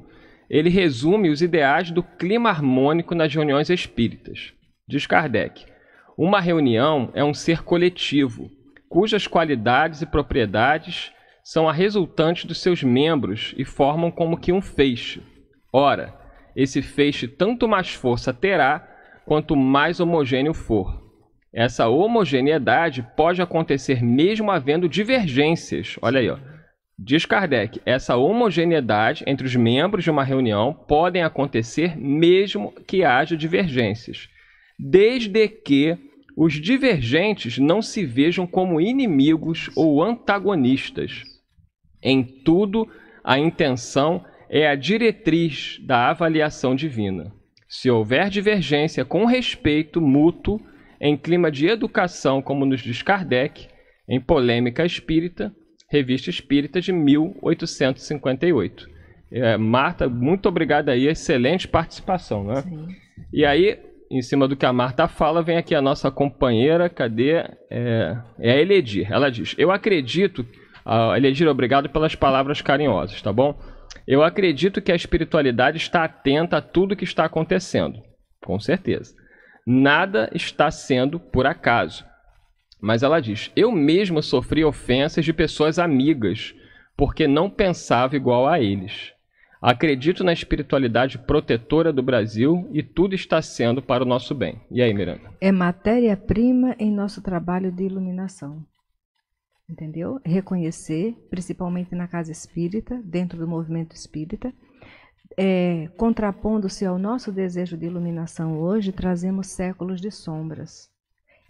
A: ele resume os ideais do clima harmônico nas reuniões espíritas. Diz Kardec: Uma reunião é um ser coletivo, cujas qualidades e propriedades são a resultante dos seus membros e formam como que um feixe. Ora, esse feixe tanto mais força terá quanto mais homogêneo for. Essa homogeneidade pode acontecer mesmo havendo divergências. Olha aí, ó Diz Kardec, essa homogeneidade entre os membros de uma reunião podem acontecer mesmo que haja divergências, desde que os divergentes não se vejam como inimigos ou antagonistas. Em tudo, a intenção é a diretriz da avaliação divina. Se houver divergência com respeito mútuo, em clima de educação, como nos diz Kardec, em polêmica espírita, Revista Espírita de 1858. É, Marta, muito obrigado aí, excelente participação, né? Sim. E aí, em cima do que a Marta fala, vem aqui a nossa companheira, cadê? É, é a Eledir. Ela diz: Eu acredito. Uh, Eledir, obrigado pelas palavras carinhosas, tá bom? Eu acredito que a espiritualidade está atenta a tudo que está acontecendo. Com certeza. Nada está sendo por acaso. Mas ela diz: Eu mesma sofri ofensas de pessoas amigas, porque não pensava igual a eles. Acredito na espiritualidade protetora do Brasil e tudo está sendo para o nosso bem. E aí, Miranda?
C: É matéria-prima em nosso trabalho de iluminação. Entendeu? Reconhecer, principalmente na casa espírita, dentro do movimento espírita, é, contrapondo-se ao nosso desejo de iluminação hoje, trazemos séculos de sombras.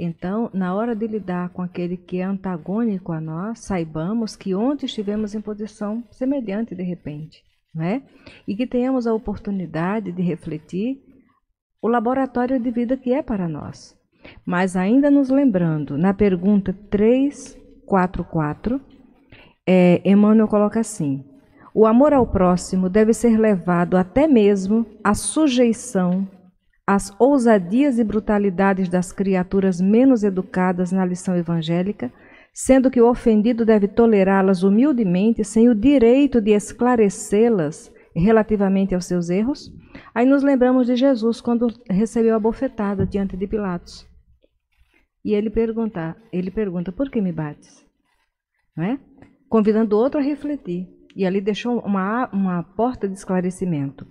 C: Então, na hora de lidar com aquele que é antagônico a nós, saibamos que ontem estivemos em posição semelhante de repente, não é? E que tenhamos a oportunidade de refletir o laboratório de vida que é para nós. Mas ainda nos lembrando, na pergunta 344, é, Emmanuel coloca assim: o amor ao próximo deve ser levado até mesmo à sujeição as ousadias e brutalidades das criaturas menos educadas na lição evangélica, sendo que o ofendido deve tolerá-las humildemente, sem o direito de esclarecê-las relativamente aos seus erros. Aí nos lembramos de Jesus quando recebeu a bofetada diante de Pilatos. E ele pergunta, ele pergunta: "Por que me bates?" Não é? Convidando o outro a refletir. E ali deixou uma, uma porta de esclarecimento.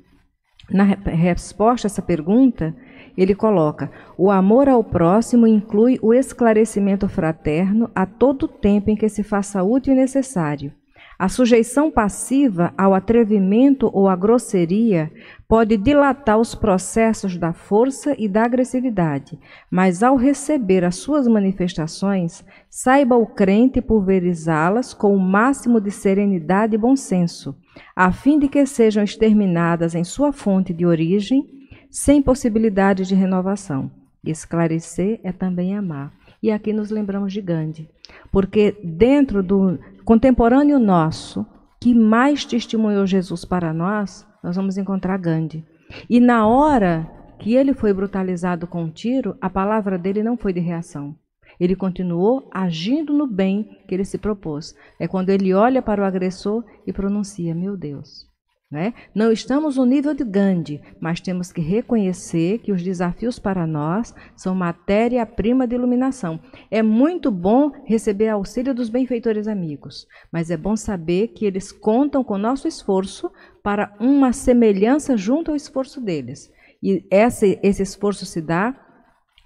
C: Na resposta a essa pergunta, ele coloca: o amor ao próximo inclui o esclarecimento fraterno a todo tempo em que se faça útil e necessário, a sujeição passiva ao atrevimento ou à grosseria pode dilatar os processos da força e da agressividade, mas ao receber as suas manifestações, saiba o crente pulverizá-las com o máximo de serenidade e bom senso, a fim de que sejam exterminadas em sua fonte de origem, sem possibilidade de renovação. Esclarecer é também amar. E aqui nos lembramos de Gandhi, porque dentro do contemporâneo nosso que mais testemunhou Jesus para nós, nós vamos encontrar Gandhi. E na hora que ele foi brutalizado com um tiro, a palavra dele não foi de reação. Ele continuou agindo no bem que ele se propôs. É quando ele olha para o agressor e pronuncia: Meu Deus, né? Não estamos no nível de Gandhi, mas temos que reconhecer que os desafios para nós são matéria-prima de iluminação. É muito bom receber auxílio dos benfeitores amigos, mas é bom saber que eles contam com nosso esforço para uma semelhança junto ao esforço deles. E esse esforço se dá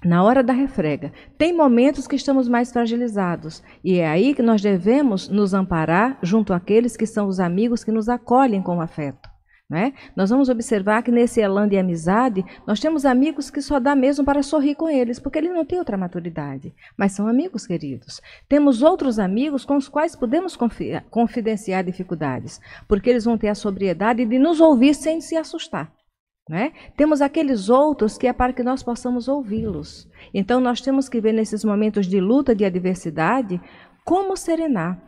C: na hora da refrega, tem momentos que estamos mais fragilizados, e é aí que nós devemos nos amparar junto àqueles que são os amigos que nos acolhem com afeto. Né? Nós vamos observar que nesse elan de amizade, nós temos amigos que só dá mesmo para sorrir com eles, porque eles não têm outra maturidade, mas são amigos queridos. Temos outros amigos com os quais podemos confiar, confidenciar dificuldades, porque eles vão ter a sobriedade de nos ouvir sem se assustar. Né? Temos aqueles outros que é para que nós possamos ouvi-los. Então, nós temos que ver nesses momentos de luta, de adversidade, como serenar.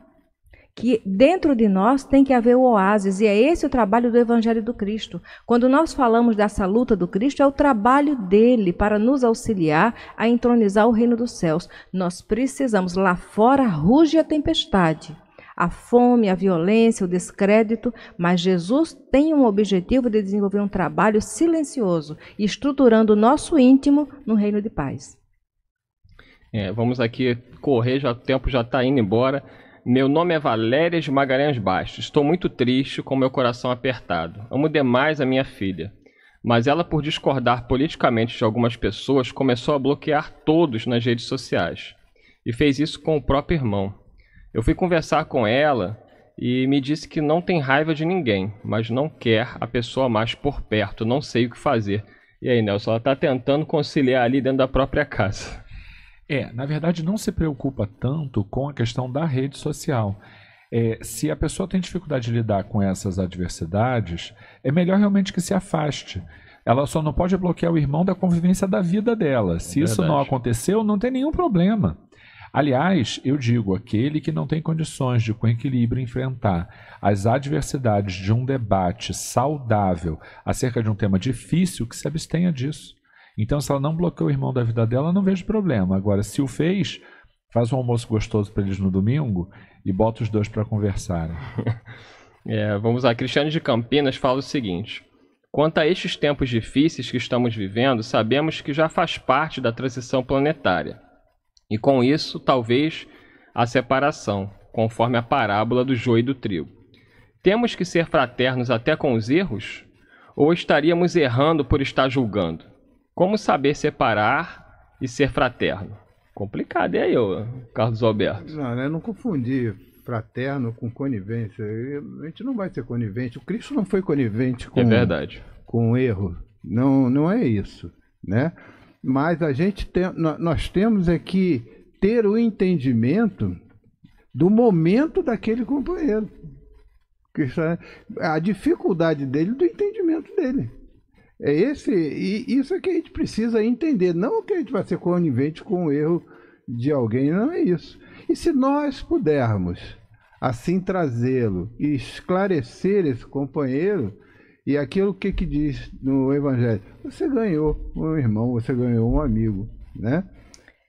C: Que dentro de nós tem que haver o oásis, e é esse o trabalho do Evangelho do Cristo. Quando nós falamos dessa luta do Cristo, é o trabalho dele para nos auxiliar a entronizar o reino dos céus. Nós precisamos, lá fora ruge a tempestade, a fome, a violência, o descrédito, mas Jesus tem um objetivo de desenvolver um trabalho silencioso, estruturando o nosso íntimo no reino de paz.
A: É, vamos aqui correr, já, o tempo já está indo embora. Meu nome é Valéria de Magalhães Bastos. Estou muito triste, com meu coração apertado. Amo demais a minha filha. Mas ela, por discordar politicamente de algumas pessoas, começou a bloquear todos nas redes sociais. E fez isso com o próprio irmão. Eu fui conversar com ela e me disse que não tem raiva de ninguém, mas não quer a pessoa mais por perto, não sei o que fazer. E aí, Nelson, ela está tentando conciliar ali dentro da própria casa.
B: É, na verdade, não se preocupa tanto com a questão da rede social. É, se a pessoa tem dificuldade de lidar com essas adversidades, é melhor realmente que se afaste. Ela só não pode bloquear o irmão da convivência da vida dela. Se é isso não aconteceu, não tem nenhum problema. Aliás, eu digo, aquele que não tem condições de, com equilíbrio, enfrentar as adversidades de um debate saudável acerca de um tema difícil, que se abstenha disso. Então, se ela não bloqueou o irmão da vida dela, não vejo problema. Agora, se o fez, faz um almoço gostoso para eles no domingo e bota os dois para conversarem. [laughs]
A: É, vamos lá. Cristiane de Campinas fala o seguinte. Quanto a estes tempos difíceis que estamos vivendo, sabemos que já faz parte da transição planetária e com isso, talvez, a separação, conforme a parábola do joio e do trigo. Temos que ser fraternos até com os erros? Ou estaríamos errando por estar julgando? Como saber separar e ser fraterno? Complicado, é eu, Carlos Alberto?
D: Não, né? não confundir fraterno com conivência. A gente não vai ser conivente. O Cristo não foi conivente com, é verdade. com erro. Não, não é isso, né? Mas a gente tem, nós temos é que ter o entendimento do momento daquele companheiro. A dificuldade dele do entendimento dele. É esse, e isso é que a gente precisa entender. Não que a gente vai ser conivente com o erro de alguém, não é isso. E se nós pudermos assim trazê-lo e esclarecer esse companheiro, e aquilo que, que diz no Evangelho? Você ganhou um irmão, você ganhou um amigo, né?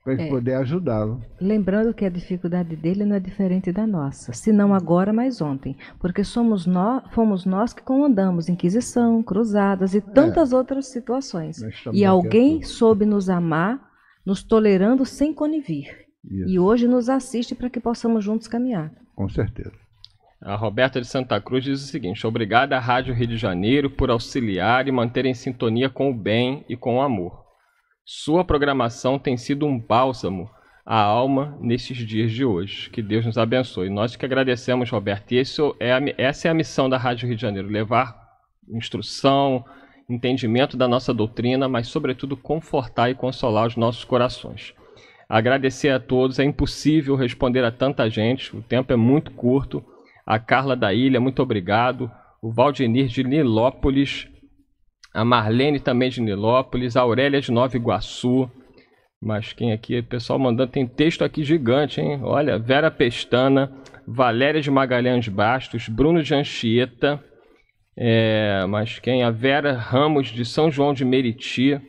D: Para é. poder ajudá-lo. Lembrando
C: que a dificuldade dele não é diferente da nossa, se não agora, mas ontem. Porque somos nós, fomos nós que comandamos Inquisição, Cruzadas e é. tantas é. outras situações.
A: E alguém
C: soube nos amar, nos tolerando sem conivir. Isso. E hoje nos assiste para que possamos juntos caminhar.
A: Com certeza. A Roberta de Santa Cruz diz o seguinte: Obrigada à Rádio Rio de Janeiro por auxiliar e manter em sintonia com o bem e com o amor. Sua programação tem sido um bálsamo à alma nesses dias de hoje. Que Deus nos abençoe. Nós que agradecemos, Roberta. E é a, essa é a missão da Rádio Rio de Janeiro: levar instrução, entendimento da nossa doutrina, mas, sobretudo, confortar e consolar os nossos corações. Agradecer a todos. É impossível responder a tanta gente, o tempo é muito curto a Carla da Ilha, muito obrigado, o Valdenir de Nilópolis, a Marlene também de Nilópolis, a Aurélia de Nova Iguaçu, mas quem aqui, pessoal mandando, tem texto aqui gigante, hein? Olha, Vera Pestana, Valéria de Magalhães Bastos, Bruno de Anchieta, é, mas quem? A Vera Ramos de São João de Meriti,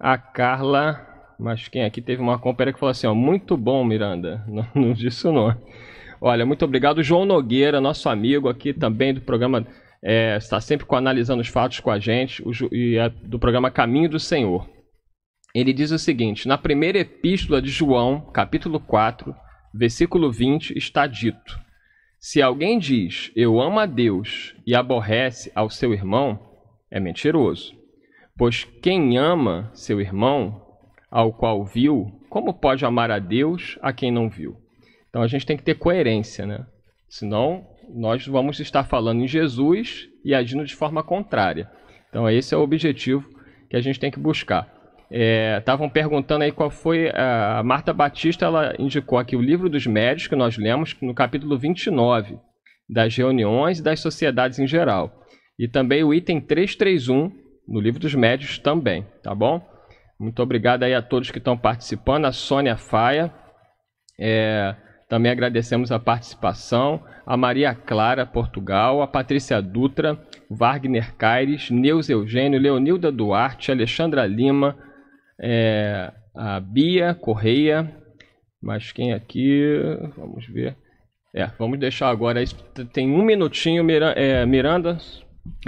A: a Carla, mas quem aqui teve uma compara que falou assim, ó, muito bom, Miranda, [laughs] não, não disse o nome. Olha, muito obrigado. João Nogueira, nosso amigo aqui também do programa, é, está sempre analisando os fatos com a gente, o, e é do programa Caminho do Senhor. Ele diz o seguinte: na primeira epístola de João, capítulo 4, versículo 20, está dito: Se alguém diz eu amo a Deus e aborrece ao seu irmão, é mentiroso. Pois quem ama seu irmão, ao qual viu, como pode amar a Deus a quem não viu? Então a gente tem que ter coerência, né? Senão nós vamos estar falando em Jesus e agindo de forma contrária. Então esse é o objetivo que a gente tem que buscar. Estavam é, perguntando aí qual foi. É, a Marta Batista ela indicou aqui o livro dos médios que nós lemos no capítulo 29, das reuniões e das sociedades em geral. E também o item 331 no livro dos médios também, tá bom? Muito obrigado aí a todos que estão participando, a Sônia Faia. É, também agradecemos a participação a Maria Clara Portugal, a Patrícia Dutra, Wagner Caires, Neus Eugênio, Leonilda Duarte, Alexandra Lima, é, a Bia Correia, mas quem aqui? Vamos ver. É, vamos deixar agora. Tem um minutinho, é, Miranda.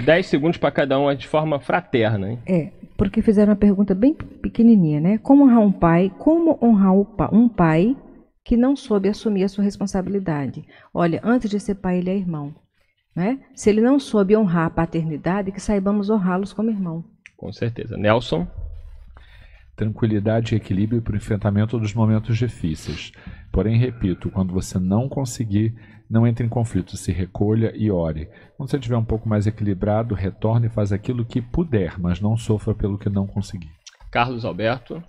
A: Dez segundos para cada um, é de forma fraterna. Hein?
C: É, porque fizeram uma pergunta bem pequenininha, né? Como honrar um pai? Como honrar um pai que não soube assumir a sua responsabilidade. Olha, antes de ser pai, ele é irmão. Né? Se ele não soube honrar a paternidade, que saibamos honrá-los como irmão.
A: Com certeza. Nelson?
B: Tranquilidade e equilíbrio para o enfrentamento dos momentos difíceis. Porém, repito, quando você não conseguir, não entre em conflito, se recolha e ore. Quando você estiver um pouco mais equilibrado, retorne e faz aquilo que puder, mas não sofra pelo que não conseguir.
A: Carlos Alberto.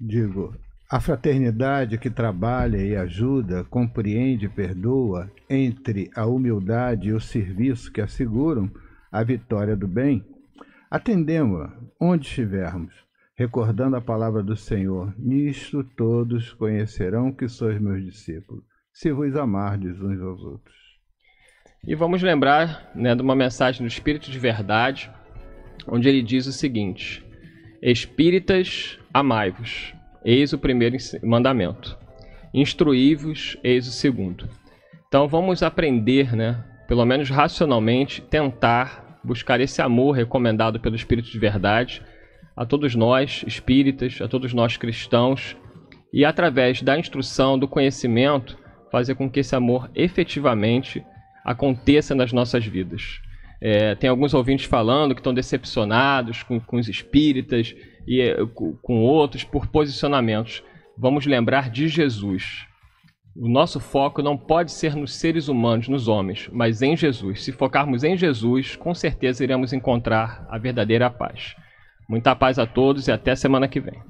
B: Digo, a fraternidade que trabalha e
D: ajuda, compreende e perdoa, entre a humildade e o serviço que asseguram a vitória do bem, atendemos-a onde estivermos, recordando a palavra do Senhor: Nisto todos conhecerão que sois meus
A: discípulos, se vos amardes uns aos outros. E vamos lembrar né, de uma mensagem do Espírito de Verdade, onde ele diz o seguinte: Espíritas, amai-vos Eis o primeiro mandamento. Instruí-vos, eis o segundo. Então vamos aprender, né? Pelo menos racionalmente, tentar buscar esse amor recomendado pelo Espírito de Verdade a todos nós espíritas, a todos nós cristãos, e através da instrução, do conhecimento, fazer com que esse amor efetivamente aconteça nas nossas vidas. É, tem alguns ouvintes falando que estão decepcionados com, com os espíritas, e eh, com outros por posicionamentos. Vamos lembrar de Jesus. O nosso foco não pode ser nos seres humanos, nos homens, mas em Jesus. Se focarmos em Jesus, com certeza iremos encontrar a verdadeira paz. Muita paz a todos e até semana que vem.